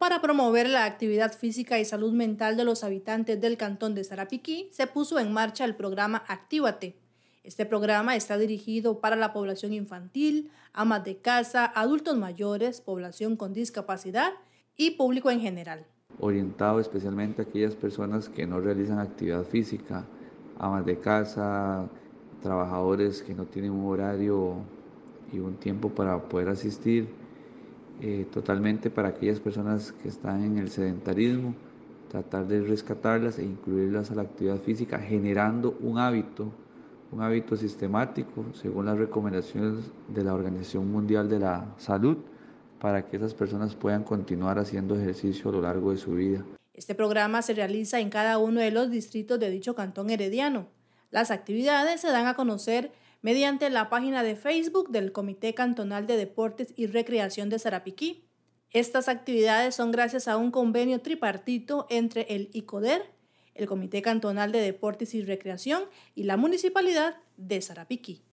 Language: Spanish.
para promover la actividad física y salud mental de los habitantes del cantón de Sarapiquí, se puso en marcha el programa Actívate. Este programa está dirigido para la población infantil, amas de casa, adultos mayores, población con discapacidad y público en general. Orientado especialmente a aquellas personas que no realizan actividad física, amas de casa, trabajadores que no tienen un horario y un tiempo para poder asistir eh, totalmente para aquellas personas que están en el sedentarismo, tratar de rescatarlas e incluirlas a la actividad física, generando un hábito, un hábito sistemático, según las recomendaciones de la Organización Mundial de la Salud, para que esas personas puedan continuar haciendo ejercicio a lo largo de su vida. Este programa se realiza en cada uno de los distritos de dicho cantón herediano. Las actividades se dan a conocer mediante la página de Facebook del Comité Cantonal de Deportes y Recreación de Sarapiquí. Estas actividades son gracias a un convenio tripartito entre el ICODER, el Comité Cantonal de Deportes y Recreación y la Municipalidad de Sarapiquí.